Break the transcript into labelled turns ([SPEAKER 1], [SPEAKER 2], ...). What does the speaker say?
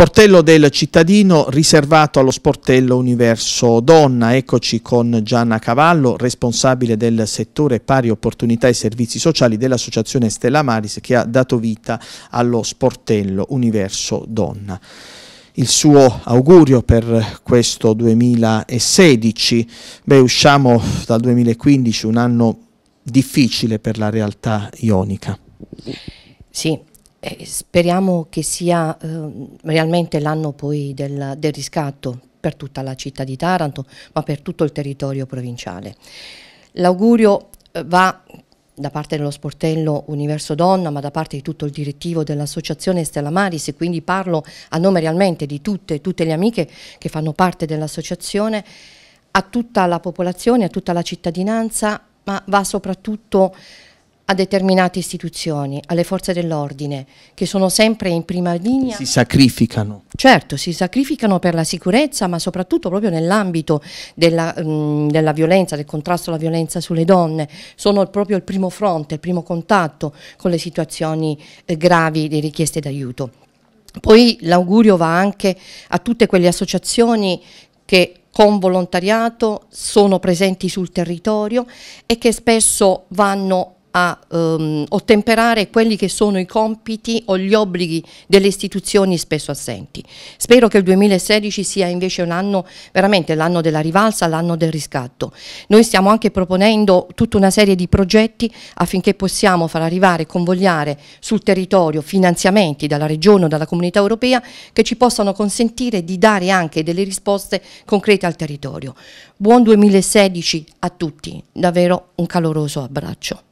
[SPEAKER 1] Sportello del cittadino riservato allo sportello Universo Donna. Eccoci con Gianna Cavallo, responsabile del settore pari opportunità e servizi sociali dell'associazione Stella Maris che ha dato vita allo sportello Universo Donna. Il suo augurio per questo 2016. Beh, usciamo dal 2015, un anno difficile per la realtà ionica.
[SPEAKER 2] Sì, eh, speriamo che sia eh, realmente l'anno poi del, del riscatto per tutta la città di Taranto, ma per tutto il territorio provinciale. L'augurio eh, va da parte dello sportello Universo Donna, ma da parte di tutto il direttivo dell'associazione Stella Maris, quindi parlo a nome realmente di tutte, tutte le amiche che fanno parte dell'associazione, a tutta la popolazione, a tutta la cittadinanza, ma va soprattutto a determinate istituzioni, alle forze dell'ordine, che sono sempre in prima linea. Si
[SPEAKER 1] sacrificano.
[SPEAKER 2] Certo, si sacrificano per la sicurezza, ma soprattutto proprio nell'ambito della, mm, della violenza, del contrasto alla violenza sulle donne. Sono proprio il primo fronte, il primo contatto con le situazioni eh, gravi di richieste d'aiuto. Poi l'augurio va anche a tutte quelle associazioni che con volontariato sono presenti sul territorio e che spesso vanno a ehm, ottemperare quelli che sono i compiti o gli obblighi delle istituzioni spesso assenti. Spero che il 2016 sia invece un anno, veramente l'anno della rivalsa, l'anno del riscatto. Noi stiamo anche proponendo tutta una serie di progetti affinché possiamo far arrivare, convogliare sul territorio finanziamenti dalla regione o dalla comunità europea che ci possano consentire di dare anche delle risposte concrete al territorio. Buon 2016 a tutti, davvero un caloroso abbraccio.